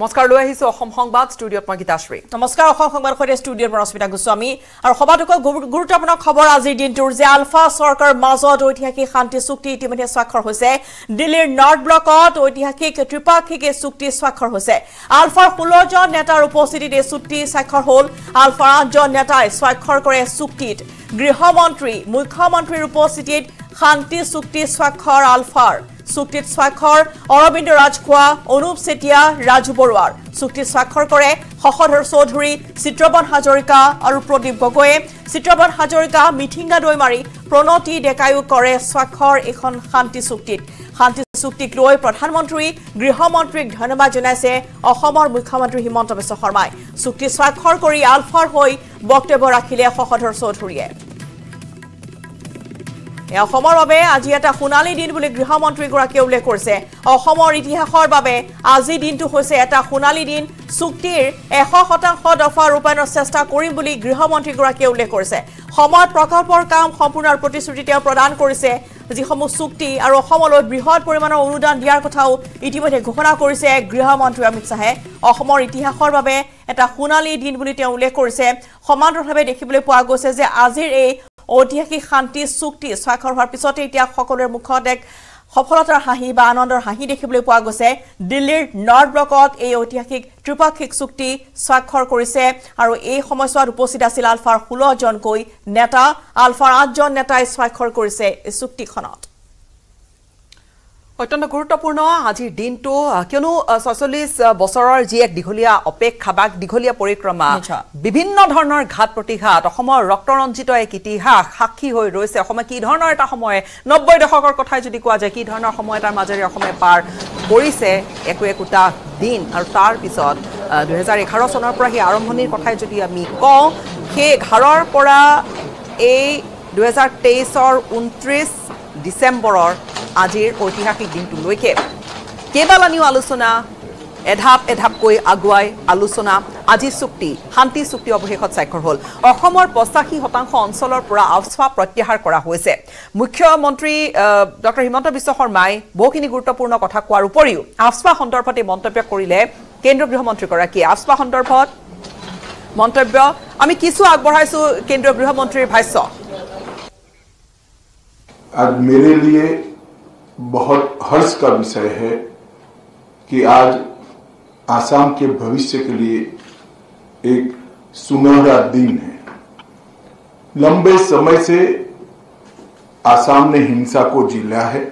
নমস্কাৰ লৈ আহিছো অসম সংবাদ ষ্টুডিঅ'ত মই গীতাশ্ৰী নমস্কাৰ অসম সংবাদ সৈতে ষ্টুডিঅ'ত মই ৰশ্মিতা গোস্বামী আৰু সবাতোকৈ গুৰুত্বপূৰ্ণ খবৰ আজিৰ দিনটোৰ যে আলফা চৰকাৰৰ মাজত ঐতিহাসিক শান্তি চুক্তি ইতিমধ্যে স্বাক্ষৰ হৈছে দিল্লীৰ নৰ্থ ব্লকত ঐতিহাসিক ত্ৰিপাক্ষিক এই চুক্তি স্বাক্ষৰ হৈছে আলফাৰ ষোল্লজন নেতাৰ উপস্থিতিত এই চুক্তি স্বাক্ষৰ হ'ল আলফাৰ আঠজন নেতাই স্বাক্ষৰ কৰে চুক্তিত গৃহমন্ত্ৰী মুখ্যমন্ত্ৰীৰ উপস্থিতিত শান্তি চুক্তি স্বাক্ষৰ আলফাৰ চুক্তিত স্বাক্ষর অরবিন্দ রাজখোয়া অনুপ সেটিয়া রাজু বরার চুক্তিত স্বাক্ষর করে শশধর চৌধুরী চিত্রবন হাজরিকা আর প্রদীপ গগৈয়ে চিত্রবন হাজরিকা মিঠিঙ্গা দৈমারি প্রণতি ডেকায়ু করে স্বাক্ষর এখন শান্তি চুক্তিত শান্তি চুক্তিক লো প্রধানমন্ত্রী গৃহমন্ত্রীক ধন্যবাদ জানাইছে মুখ্যমন্ত্রী হিমন্ত বিশ্ব শর্মায় চুক্তি স্বাক্ষর করে আলফার হয়ে বক্তব্য রাখিলে শশধর চৌধুরী অসমৰ বাবে আজি এটা সোণালী দিন বুলি গৃহমন্ত্ৰীগৰাকীয়ে উল্লেখ কৰিছে অসমৰ ইতিহাসৰ বাবে আজি দিনটো হৈছে এটা সোণালী দিন চুক্তিৰ এশ শতাংশ দফা ৰূপায়ণৰ চেষ্টা কৰিম বুলি গৃহমন্ত্ৰীগৰাকীয়ে উল্লেখ কৰিছে সময় প্ৰকল্পৰ কাম সম্পূৰ্ণ প্ৰতিশ্ৰুতি তেওঁ প্ৰদান কৰিছে যিসমূহ চুক্তি আৰু অসমলৈ বৃহৎ পৰিমাণৰ অনুদান দিয়াৰ কথাও ইতিমধ্যে ঘোষণা কৰিছে গৃহমন্ত্ৰী অমিত শ্বাহে অসমৰ ইতিহাসৰ বাবে এটা সোণালী দিন বুলি তেওঁ উল্লেখ কৰিছে সমান্তৰভাৱে দেখিবলৈ পোৱা গৈছে যে আজিৰ এই ঐতিহাসিক শান্তি চুক্তি স্বাক্ষৰ হোৱাৰ পিছতে এতিয়া সকলোৰে মুখত এক সফলতাৰ হাঁহি বা আনন্দৰ হাঁহি দেখিবলৈ পোৱা গৈছে দিল্লীৰ নৰ্থ ব্লকত এই ঐতিহাসিক ত্ৰিপাক্ষিক চুক্তি স্বাক্ষৰ কৰিছে আৰু এই সময়ছোৱাত উপস্থিত আছিল আলফাৰ ষোল্লজনকৈ নেতা আলফাৰ আঠজন নেতাই স্বাক্ষৰ কৰিছে এই চুক্তিখনত অত্যন্ত গুৰুত্বপূৰ্ণ আজিৰ দিনটো কিয়নো ছয়চল্লিছ বছৰৰ যি এক দীঘলীয়া অপেক্ষা বা দীঘলীয়া পৰিক্ৰমা বিভিন্ন ধৰণৰ ঘাট প্ৰতিঘাত অসমৰ ৰক্তৰঞ্জিত এক ইতিহাস সাক্ষী হৈ ৰৈছে অসমে কি ধৰণৰ এটা সময় নব্বৈ দশকৰ কথাই যদি কোৱা যায় কি ধৰণৰ সময় এটাৰ মাজেৰে অসমে পাৰ কৰিছে একো একোটা দিন আৰু তাৰপিছত দুহেজাৰ এঘাৰ চনৰ পৰা সেই আৰম্ভণিৰ কথাই যদি আমি কওঁ সেই এঘাৰৰ পৰা এই দুহেজাৰ তেইছৰ ঊনত্ৰিছ ডিচেম্বৰৰ আজিৰ ঐতিহাসিক দিনটোলৈকে কেইবালানিও আলোচনা এধাপ এধাপকৈ আগুৱাই আলোচনা আজি চুক্তি শান্তি চুক্তি অৱশেষত স্বাক্ষৰ হ'ল অসমৰ পঁচাশী শতাংশ অঞ্চলৰ পৰা আফা প্ৰত্যাহাৰ কৰা হৈছে মুখ্যমন্ত্ৰী ডক্টৰ হিমন্ত বিশ্ব শৰ্মাই বহুখিনি গুৰুত্বপূৰ্ণ কথা কোৱাৰ উপৰিও আফা সন্দৰ্ভত এই মন্তব্য কৰিলে কেন্দ্ৰীয় গৃহমন্ত্ৰীগৰাকীয়ে আফা সন্দৰ্ভত মন্তব্য আমি কিছু আগবঢ়াইছো কেন্দ্ৰীয় গৃহমন্ত্ৰীৰ ভাষ্য बहुत हर्ष का विषय है कि आज आसाम के भविष्य के लिए एक सुनहरा दिन है लंबे समय से आसाम ने हिंसा को जिला है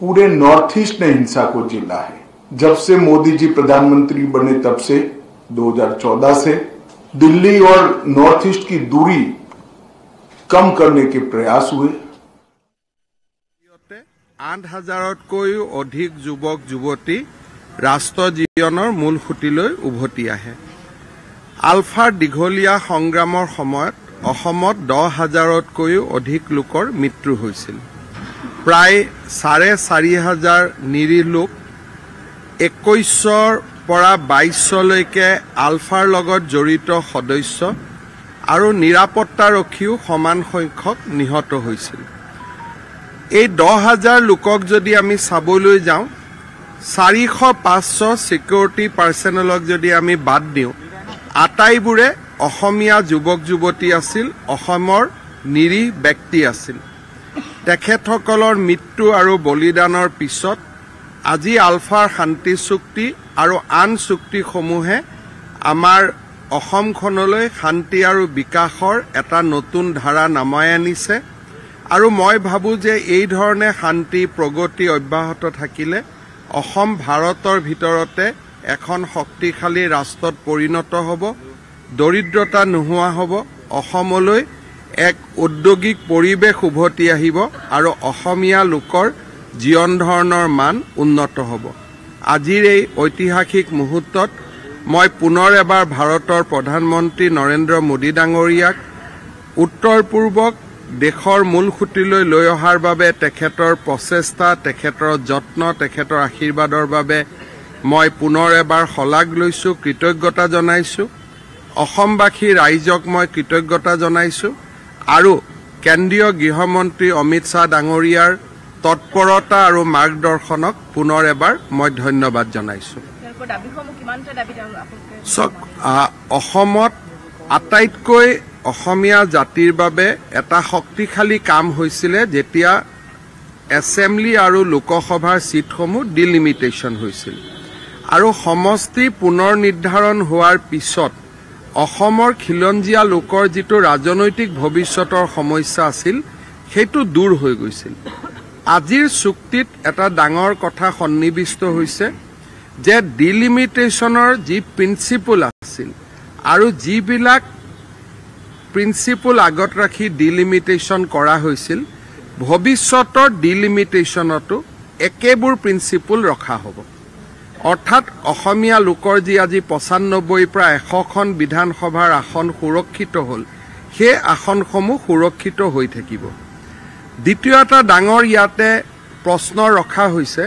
पूरे नॉर्थ ईस्ट ने हिंसा को जिला है जब से मोदी जी प्रधानमंत्री बने तब से 2014 से दिल्ली और नॉर्थ ईस्ट की दूरी कम करने के प्रयास हुए আঠ হাজাৰতকৈও অধিক যুৱক যুৱতী ৰাষ্ট্ৰ জীৱনৰ মূল সুঁতিলৈ উভতি আহে আলফাৰ দীঘলীয়া সংগ্ৰামৰ সময়ত অসমত দহ হাজাৰতকৈও অধিক লোকৰ মৃত্যু হৈছিল প্ৰায় চাৰে চাৰি হাজাৰ নিৰীহ লোক একৈছৰ পৰা বাইশলৈকে আলফাৰ লগত জড়িত সদস্য আৰু নিৰাপত্তাৰক্ষীও সমান সংখ্যক নিহত হৈছিল এই দহ হাজাৰ লোকক যদি আমি চাবলৈ যাওঁ চাৰিশ পাঁচশ ছিকিউৰিটি পাৰ্চনেলক যদি আমি বাদ দিওঁ আটাইবোৰে অসমীয়া যুৱক যুৱতী আছিল অসমৰ নিৰীহ ব্যক্তি আছিল তেখেতসকলৰ মৃত্যু আৰু বলিদানৰ পিছত আজি আলফাৰ শান্তি চুক্তি আৰু আন চুক্তিসমূহে আমাৰ অসমখনলৈ শান্তি আৰু বিকাশৰ এটা নতুন ধাৰা নামাই আনিছে আৰু মই ভাবোঁ যে এই ধৰণে শান্তি প্ৰগতি অব্যাহত থাকিলে অসম ভাৰতৰ ভিতৰতে এখন শক্তিশালী ৰাষ্ট্ৰত পৰিণত হ'ব দৰিদ্ৰতা নোহোৱা হ'ব অসমলৈ এক উদ্যোগিক পৰিৱেশ উভতি আহিব আৰু অসমীয়া লোকৰ জীৱন ধৰণৰ মান উন্নত হ'ব আজিৰ এই ঐতিহাসিক মুহূৰ্তত মই পুনৰ এবাৰ ভাৰতৰ প্ৰধানমন্ত্ৰী নৰেন্দ্ৰ মোদী ডাঙৰীয়াক উত্তৰ পূৰ্বক দেশৰ মূল সুঁতিলৈ লৈ অহাৰ বাবে তেখেতৰ প্ৰচেষ্টা তেখেতৰ যত্ন তেখেতৰ আশীৰ্বাদৰ বাবে মই পুনৰ এবাৰ শলাগ লৈছোঁ কৃতজ্ঞতা জনাইছোঁ অসমবাসী ৰাইজক মই কৃতজ্ঞতা জনাইছোঁ আৰু কেন্দ্ৰীয় গৃহমন্ত্ৰী অমিত শ্বাহ ডাঙৰীয়াৰ তৎপৰতা আৰু মাৰ্গদৰ্শনক পুনৰ এবাৰ মই ধন্যবাদ জনাইছোঁ অসমত আটাইতকৈ অসমীয়া জাতিৰ বাবে এটা শক্তিশালী কাম হৈছিলে যেতিয়া এছেম্বলি আৰু লোকসভাৰ ছিটসমূহ ডিলিমিটেশ্যন হৈছিল আৰু সমষ্টি পুনৰ নিৰ্ধাৰণ হোৱাৰ পিছত অসমৰ খিলঞ্জীয়া লোকৰ যিটো ৰাজনৈতিক ভৱিষ্যতৰ সমস্যা আছিল সেইটো দূৰ হৈ গৈছিল আজিৰ চুক্তিত এটা ডাঙৰ কথা সন্নিৱিষ্ট হৈছে যে ডিলিমিটেশ্যনৰ যি প্ৰিন্সিপল আছিল আৰু যিবিলাক প্ৰিন্সিপল আগত ৰাখি ডিলিমিটেশ্যন কৰা হৈছিল ভৱিষ্যতৰ ডিলিমিটেশ্যনতো একেবোৰ প্ৰিন্সিপল ৰখা হ'ব অৰ্থাৎ অসমীয়া লোকৰ যি আজি পঁচানব্বৈৰ পৰা এশখন বিধানসভাৰ আসন সুৰক্ষিত হ'ল সেই আসনসমূহ সুৰক্ষিত হৈ থাকিব দ্বিতীয় এটা ডাঙৰ ইয়াতে প্ৰশ্ন ৰখা হৈছে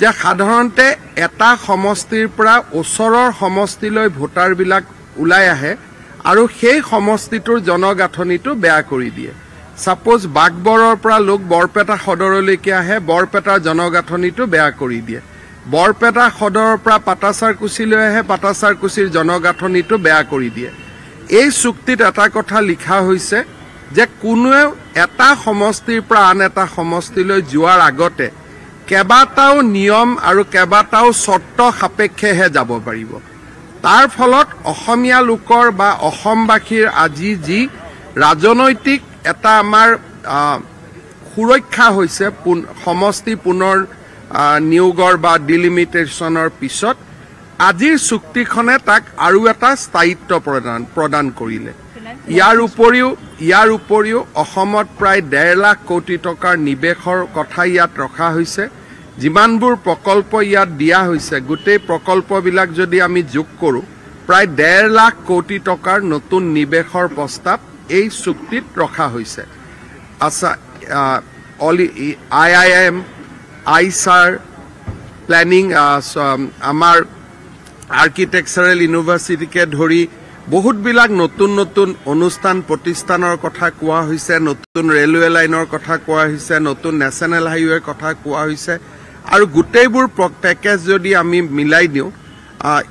যে সাধাৰণতে এটা সমষ্টিৰ পৰা ওচৰৰ সমষ্টিলৈ ভোটাৰবিলাক ওলাই আহে আৰু সেই সমষ্টিটোৰ জনগাঁথনিটো বেয়া কৰি দিয়ে ছাপ'জ বাগবৰৰ পৰা লোক বৰপেটা সদৰলৈকে আহে বৰপেটাৰ জনগাঁথনিটো বেয়া কৰি দিয়ে বৰপেটা সদৰৰ পৰা পাটাচাৰকুচিলৈ আহে পাটাচাৰকুচিৰ জনগাঁথনিটো বেয়া কৰি দিয়ে এই চুক্তিত এটা কথা লিখা হৈছে যে কোনোৱে এটা সমষ্টিৰ পৰা আন এটা সমষ্টিলৈ যোৱাৰ আগতে কেইবাটাও নিয়ম আৰু কেইবাটাও চৰ্ত সাপেক্ষেহে যাব পাৰিব তাৰ ফলত অসমীয়া লোকৰ বা অসমবাসীৰ আজি যি ৰাজনৈতিক এটা আমাৰ সুৰক্ষা হৈছে সমষ্টি পুনৰ নিয়োগৰ বা ডিলিমিটেশ্যনৰ পিছত আজিৰ চুক্তিখনে তাক আৰু এটা স্থায়িত্ব প্ৰদান প্ৰদান কৰিলে ইয়াৰ উপৰিও ইয়াৰ উপৰিও অসমত প্ৰায় ডেৰ লাখ কোটি টকাৰ নিৱেশৰ কথা ইয়াত ৰখা হৈছে যিমানবোৰ প্ৰকল্প ইয়াত দিয়া হৈছে গোটেই প্ৰকল্পবিলাক যদি আমি যোগ কৰোঁ প্ৰায় ডেৰ লাখ কোটি টকাৰ নতুন নিৱেশৰ প্ৰস্তাৱ এই চুক্তিত ৰখা হৈছে আচ্ছা অলি I I M I sir planning আমাৰ আৰ্কিটেকচাৰেল ইউনিভাৰ্চিটিকে ধৰি বহুতবিলাক নতুন নতুন অনুষ্ঠান প্ৰতিষ্ঠানৰ কথা কোৱা হৈছে নতুন ৰেলৱে লাইনৰ কথা কোৱা হৈছে নতুন নেশ্যনেল হাইৱেৰ কথা কোৱা হৈছে আৰু গোটেইবোৰ পেকেজ যদি আমি মিলাই দিওঁ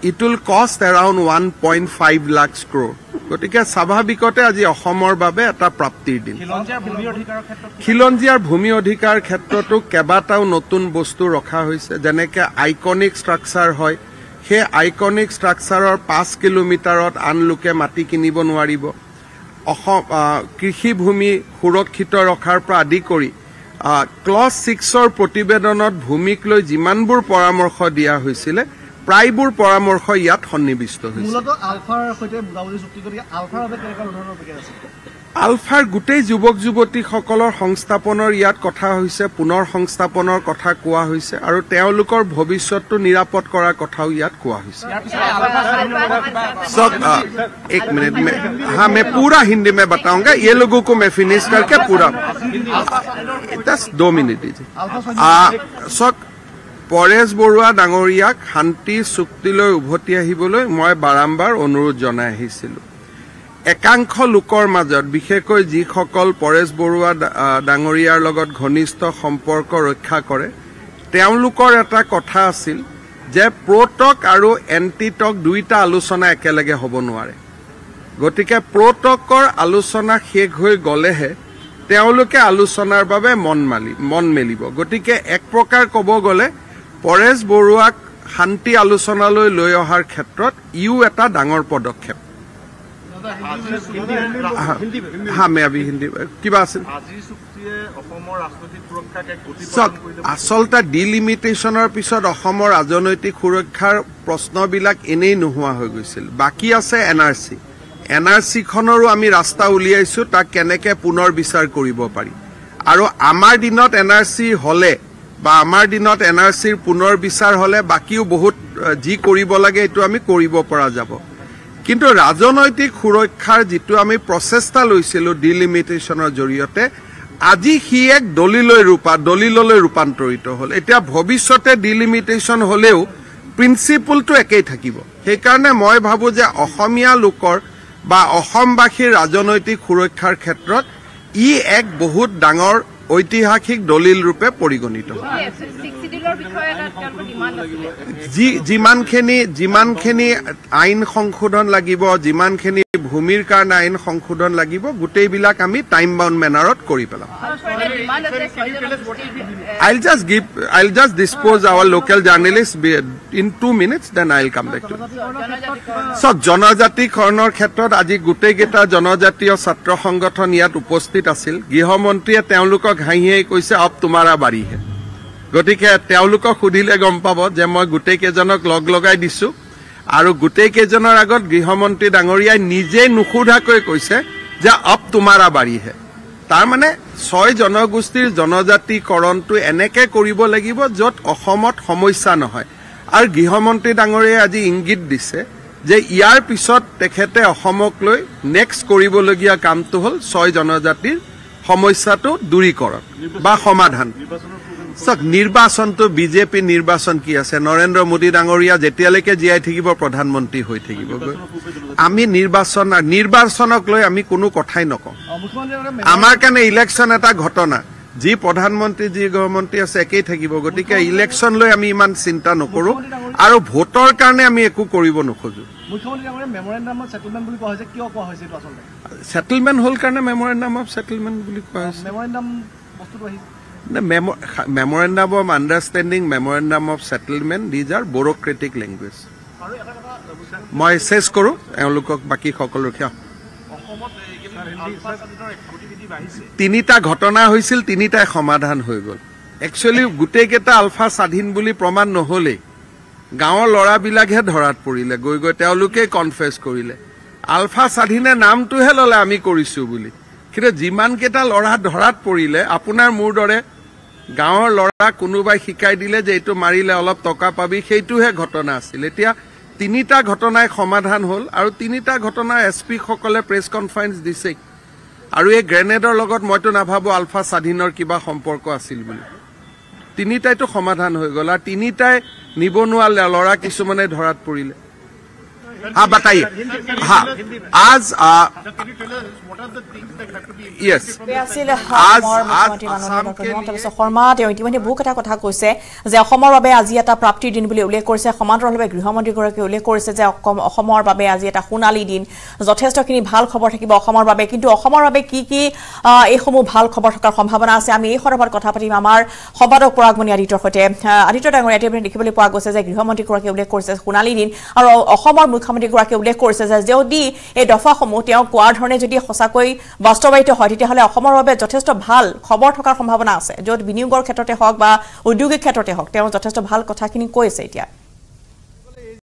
it will cost around one point five lakh crore' গতিকে স্বাভাৱিকতে আজি অসমৰ বাবে এটা প্ৰাপ্তিৰ দিন খিলঞ্জীয়াৰ ভূমি অধিকাৰ ক্ষেত্ৰতো কেইবাটাও নতুন বস্তু ৰখা হৈছে যেনেকৈ আইকনিক ষ্ট্ৰাকচাৰ হয় সেই আইকনিক ষ্ট্ৰাকচাৰৰ পাঁচ কিলোমিটাৰত আন লোকে মাটি কিনিব নোৱাৰিব অসম কৃষিভূমি সুৰক্ষিত ৰখাৰ পৰা আদি কৰি ক্লজ ছিক্সৰ প্ৰতিবেদনত ভূমিক লৈ যিমানবোৰ পৰামৰ্শ দিয়া হৈছিলে প্ৰায়বোৰ পৰামৰ্শ ইয়াত সন্নিৱিষ্ট হৈছে আলফাৰ সৈতে আলফাৰ আলফাৰ গোটেই যুৱক যুৱতীসকলৰ সংস্থাপনৰ ইয়াত কথা হৈছে পুনৰ সংস্থাপনৰ কথা কোৱা হৈছে আৰু তেওঁলোকৰ ভৱিষ্যতটো নিৰাপদ কৰাৰ কথাও ইয়াত কোৱা হৈছে এক মিনিট হা মে পুৰা হিন্দী মে বাটাওগে এই লোককো মে ফিনিছ কৰকে পুৰা জাষ্ট মিনিট চক পৰেশ বৰুৱা ডাঙৰীয়াক শান্তি চুক্তিলৈ উভতি আহিবলৈ মই বাৰম্বাৰ অনুৰোধ জনাই আহিছিলোঁ একাংশ লোকৰ মাজত বিশেষকৈ যিসকল পৰেশ বৰুৱা ডাঙৰীয়াৰ লগত ঘনিষ্ঠ সম্পৰ্ক ৰক্ষা কৰে তেওঁলোকৰ এটা কথা আছিল যে প্ৰটক আৰু এণ্টিটক দুয়োটা আলোচনা একেলগে হ'ব নোৱাৰে গতিকে প্ৰটকৰ আলোচনা শেষ হৈ গ'লেহে তেওঁলোকে আলোচনাৰ বাবে মন মালি মন মেলিব গতিকে এক প্ৰকাৰ ক'ব গ'লে পৰেশ বৰুৱাক শান্তি আলোচনালৈ লৈ অহাৰ ক্ষেত্ৰত ইও এটা ডাঙৰ পদক্ষেপ হ্যাঁ মেয়াবী কিবা আছে আচলতে ডিলিমিটেশ্যনৰ পিছত অসমৰ ৰাজনৈতিক সুৰক্ষাৰ প্ৰশ্নবিলাক এনেই নোহোৱা হৈ গৈছিল বাকী আছে N R C N R চিখনৰো আমি ৰাস্তা উলিয়াইছো তাক কেনেকে পুনৰ বিচাৰ কৰিব পাৰি আৰু আমাৰ দিনত এন আৰ চি হ'লে বা আমাৰ দিনত এন আৰ চিৰ পুনৰ বিচাৰ হ'লে বাকীও বহুত যি কৰিব লাগে এইটো আমি কৰিব পৰা যাব কিন্তু ৰাজনৈতিক সুৰক্ষাৰ যিটো আমি প্ৰচেষ্টা লৈছিলোঁ ডিলিমিটেশ্যনৰ জৰিয়তে আজি সি এক দলিলৈ ৰূপা দলিললৈ ৰূপান্তৰিত হ'ল এতিয়া ভৱিষ্যতে ডিলিমিটেশ্যন হ'লেও প্ৰিন্সিপলটো একেই থাকিব সেইকাৰণে মই ভাবোঁ যে অসমীয়া লোকৰ বা অসমবাসীৰ ৰাজনৈতিক সুৰক্ষাৰ ক্ষেত্ৰত ই এক বহুত ডাঙৰ ঐতিহাসিক দলিল ৰূপে পৰিগণিত যিমানখিনি যিমানখিনি আইন সংশোধন লাগিব যিমানখিনি ভূমিৰ কাৰণে আইন সংশোধন লাগিব গোটেইবিলাক আমি টাইম বাউণ্ড মেনাৰত কৰি পেলাম I'll just give I'll just dispose our local journalist in two minutes then I'll come back to সব জনজাতিকৰণেৰ ক্ষেত্ৰে আজি গোটেইকেইটা জনজাতীয় ছাত্ৰ সংগঠন ইয়াত উপস্থিত আছিল গৃহমন্ত্ৰীয়ে তেওঁলোকক হাঁহিয়েই কৈছে অপ তোমাৰ বাৰীহে গতিকে তেওঁলোকক সুধিলে গম পাব যে মই গোটেইকেইজনক লগ লগাই দিছোঁ আৰু গোটেইকেইজনৰ আগত গৃহমন্ত্ৰী ডাঙৰীয়াই নিজেই নুসোধাকৈ কৈছে যে অপ তোমাৰ বাৰীহে তাৰমানে ছয় জনগোষ্ঠীৰ জনজাতিকৰণটো এনেকৈ কৰিব লাগিব য'ত অসমত সমস্যা নহয় আৰু গৃহমন্ত্ৰী ডাঙৰীয়াই আজি ইংগিত দিছে যে ইয়াৰ পিছত তেখেতে অসমক লৈ নেক্সট কৰিবলগীয়া কামটো হ'ল ছয় জনজাতিৰ সমস্যাটো দূৰীকৰণ বা সমাধান চাওক নিৰ্বাচনটো বিজেপি নিৰ্বাচন কি আছে নৰেন্দ্ৰ মোদী ডাঙৰীয়া যেতিয়ালৈকে জীয়াই থাকিব প্ৰধানমন্ত্ৰী হৈ থাকিব আমি নিৰ্বাচন নিৰ্বাচনক লৈ আমি কোনো কথাই নকওঁ আমাৰ কাৰণে ইলেকশ্যন এটা ঘটনা যি প্ৰধানমন্ত্ৰী যি গৃহমন্ত্ৰী আছে একেই থাকিব গতিকে ইলেকশ্যন লৈ আমি ইমান চিন্তা নকৰো আৰু ভোটৰ কাৰণে আমি একো কৰিব নোখোজো ছেটেলমেণ্ট হ'ল কাৰণে মেমৰেণ্ডাম অফ ছেটেলমেণ্ট বুলি কোৱা হৈছে memorandum of understanding memorandum of settlement these are bureaucratic language মই চেছ কৰোঁ এওঁলোকক বাকী সকলোকে তিনিটা ঘটনা হৈছিল তিনিটাই সমাধান হৈ গ'ল একচুৱেলি গোটেইকেইটা আলফা স্বাধীন বুলি প্ৰমাণ নহ'লেই গাঁৱৰ ল'ৰাবিলাকহে ধৰাত পৰিলে গৈ গৈ তেওঁলোকেই কনফেচ কৰিলে আলফা স্বাধীনে নামটোহে ল'লে আমি কৰিছোঁ বুলি কিন্তু যিমানকেইটা ল'ৰা ধৰাত পৰিলে আপোনাৰ মোৰ দৰে গাঁৱৰ ল'ৰা কোনোবাই শিকাই দিলে যে এইটো মাৰিলে অলপ টকা পাবি সেইটোহে ঘটনা আছিল এতিয়া তিনিটা ঘটনাই সমাধান হ'ল আৰু তিনিটা ঘটনা এছ পিসকলে প্ৰেছ কনফাৰেঞ্চ দিছেই আৰু এই গ্ৰেনেডৰ লগত মইতো নাভাবো আলফা স্বাধীনৰ কিবা সম্পৰ্ক আছিল বুলি তিনিটাইতো সমাধান হৈ গ'ল আৰু তিনিটাই নিবনুৱা ল'ৰা কিছুমানে ধৰাত পৰিলে हाँ बताइए हाँ आज শৰ্মা তেওঁ ইতিমধ্যে বহু কথা কৈছে যে অসমৰ বাবে আজি এটা প্ৰাপ্তিৰ দিন বুলি উল্লেখ কৰিছে সমান্তৰালভাৱে গৃহমন্ত্ৰীগৰাকীয়ে উল্লেখ কৰিছে যে অসমৰ বাবে আজি এটা সোণালী দিন যথেষ্টখিনি ভাল খবৰ থাকিব অসমৰ বাবে কিন্তু অসমৰ বাবে কি কি এইসমূহ ভাল খবৰ থকাৰ সম্ভাৱনা আছে আমি এই সন্দৰ্ভত কথা পাতিম আমাৰ সম্পাদক পৰাগমণি আদিত্যৰ সৈতে আদিত্য ডাঙৰীয়া দেখিবলৈ পোৱা গৈছে যে গৃহমন্ত্ৰীগৰাকীয়ে উল্লেখ কৰিছে সোণালী দিন আৰু অসমৰ মুখ্যমন্ত্ৰীগৰাকীয়ে উল্লেখ কৰিছে যে যদি এই দফাসমূহ তেওঁ কোৱাৰ ধৰণে যদি সঁচাকৈ বাস্তৱায়িত হয় তেতিয়াহ'লে অসমৰ বাবে যথেষ্ট ভাল খবৰ থকাৰ সম্ভাৱনা আছে য'ত বিনিয়োগৰ ক্ষেত্ৰতে হওক বা উদ্যোগিক ক্ষেত্ৰতে হওক তেওঁ যথেষ্ট ভাল কথাখিনি কৈছে এতিয়া